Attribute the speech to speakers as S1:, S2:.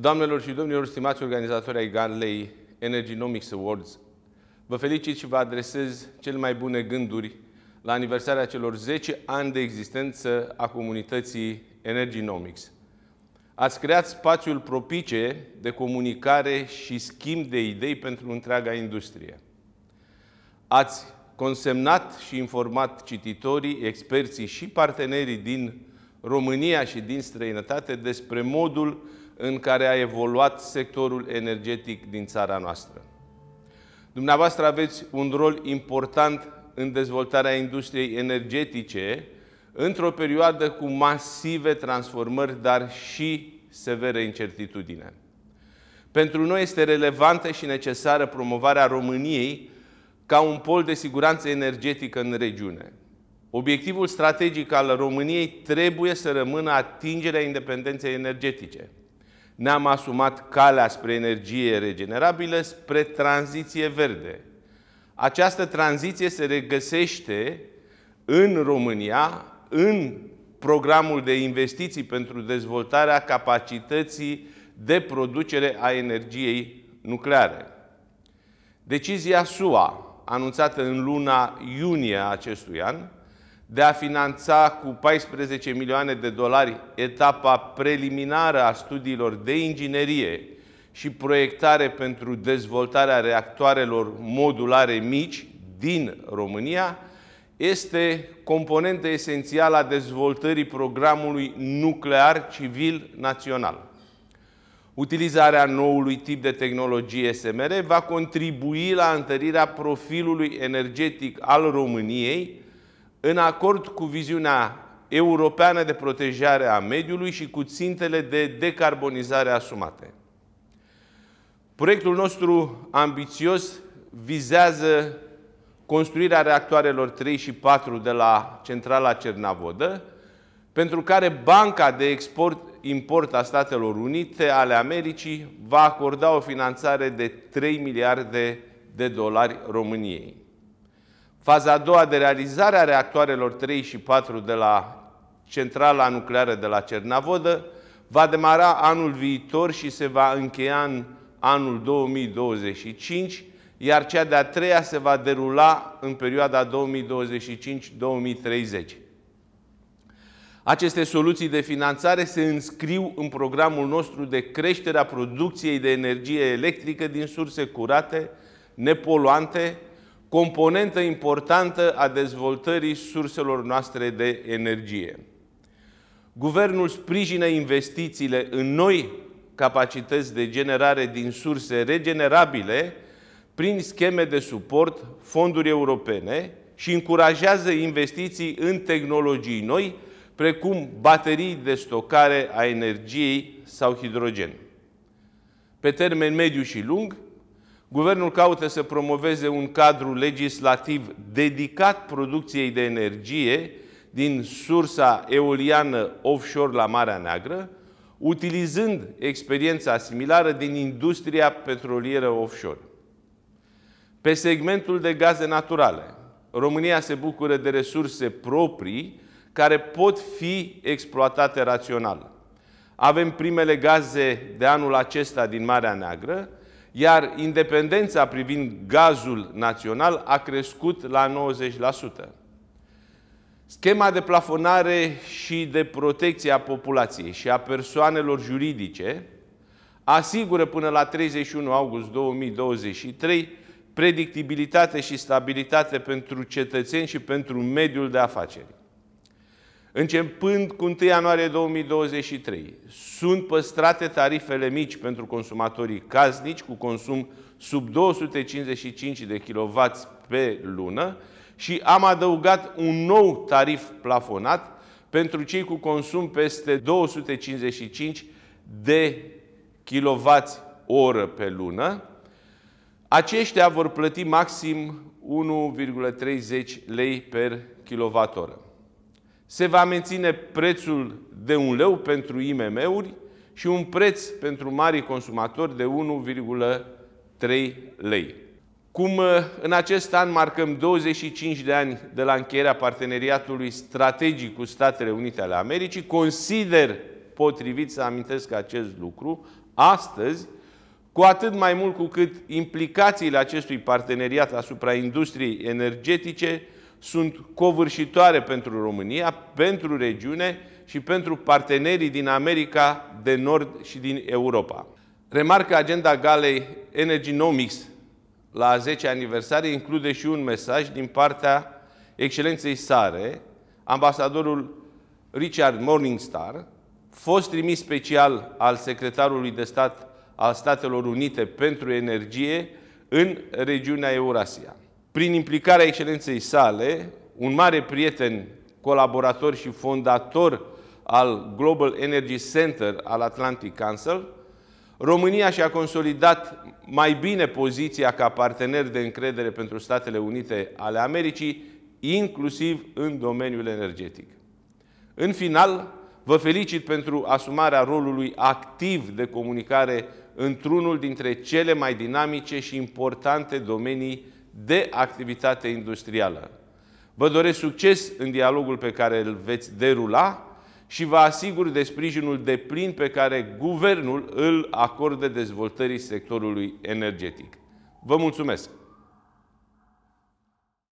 S1: Doamnelor și domnilor, stimați organizatori ai galei Nomics Awards, vă felicit și vă adresez cel mai bune gânduri la aniversarea celor 10 ani de existență a comunității Nomics. Ați creat spațiul propice de comunicare și schimb de idei pentru întreaga industrie. Ați consemnat și informat cititorii, experții și partenerii din România și din străinătate despre modul în care a evoluat sectorul energetic din țara noastră. Dumneavoastră aveți un rol important în dezvoltarea industriei energetice într-o perioadă cu masive transformări, dar și severe incertitudine. Pentru noi este relevantă și necesară promovarea României ca un pol de siguranță energetică în regiune. Obiectivul strategic al României trebuie să rămână atingerea independenței energetice – ne-am asumat calea spre energie regenerabilă, spre tranziție verde. Această tranziție se regăsește în România, în programul de investiții pentru dezvoltarea capacității de producere a energiei nucleare. Decizia SUA, anunțată în luna iunie a acestui an, de a finanța cu 14 milioane de dolari etapa preliminară a studiilor de inginerie și proiectare pentru dezvoltarea reactoarelor modulare mici din România, este componentă esențială a dezvoltării programului nuclear civil național. Utilizarea noului tip de tehnologie SMR va contribui la întărirea profilului energetic al României în acord cu viziunea europeană de protejare a mediului și cu țintele de decarbonizare asumate. Proiectul nostru ambițios vizează construirea reactoarelor 3 și 4 de la centrala Cernavodă, pentru care Banca de Export-Import a Statelor Unite ale Americii va acorda o finanțare de 3 miliarde de dolari României. Faza a doua de realizare a reactoarelor 3 și 4 de la centrala nucleară de la Cernavodă va demara anul viitor și se va încheia în anul 2025, iar cea de-a treia se va derula în perioada 2025-2030. Aceste soluții de finanțare se înscriu în programul nostru de creștere a producției de energie electrică din surse curate, nepoluante, componentă importantă a dezvoltării surselor noastre de energie. Guvernul sprijină investițiile în noi capacități de generare din surse regenerabile prin scheme de suport, fonduri europene și încurajează investiții în tehnologii noi, precum baterii de stocare a energiei sau hidrogen. Pe termen mediu și lung, Guvernul caută să promoveze un cadru legislativ dedicat producției de energie din sursa eoliană offshore la Marea Neagră, utilizând experiența similară din industria petrolieră offshore. Pe segmentul de gaze naturale, România se bucură de resurse proprii care pot fi exploatate rațional. Avem primele gaze de anul acesta din Marea Neagră, iar independența privind gazul național a crescut la 90%. Schema de plafonare și de protecție a populației și a persoanelor juridice asigură până la 31 august 2023 predictibilitate și stabilitate pentru cetățeni și pentru mediul de afaceri. Începând cu 1 ianuarie 2023, sunt păstrate tarifele mici pentru consumatorii casnici cu consum sub 255 de kW pe lună și am adăugat un nou tarif plafonat pentru cei cu consum peste 255 de kW oră pe lună. Aceștia vor plăti maxim 1,30 lei per kWh se va menține prețul de un leu pentru IMM-uri și un preț pentru mari consumatori de 1,3 lei. Cum uh, în acest an marcăm 25 de ani de la încheierea parteneriatului strategic cu Statele Unite ale Americii, consider potrivit să amintesc acest lucru astăzi, cu atât mai mult cu cât implicațiile acestui parteneriat asupra industriei energetice sunt covârșitoare pentru România, pentru regiune și pentru partenerii din America de Nord și din Europa. Remarcă agenda galei Mix la 10 aniversare include și un mesaj din partea excelenței sare, ambasadorul Richard Morningstar, fost trimis special al secretarului de stat al Statelor Unite pentru energie în regiunea Eurasia prin implicarea excelenței sale, un mare prieten, colaborator și fondator al Global Energy Center al Atlantic Council, România și-a consolidat mai bine poziția ca partener de încredere pentru Statele Unite ale Americii, inclusiv în domeniul energetic. În final, vă felicit pentru asumarea rolului activ de comunicare într-unul dintre cele mai dinamice și importante domenii de activitate industrială. Vă doresc succes în dialogul pe care îl veți derula și vă asigur de sprijinul de plin pe care guvernul îl acordă dezvoltării sectorului energetic. Vă mulțumesc!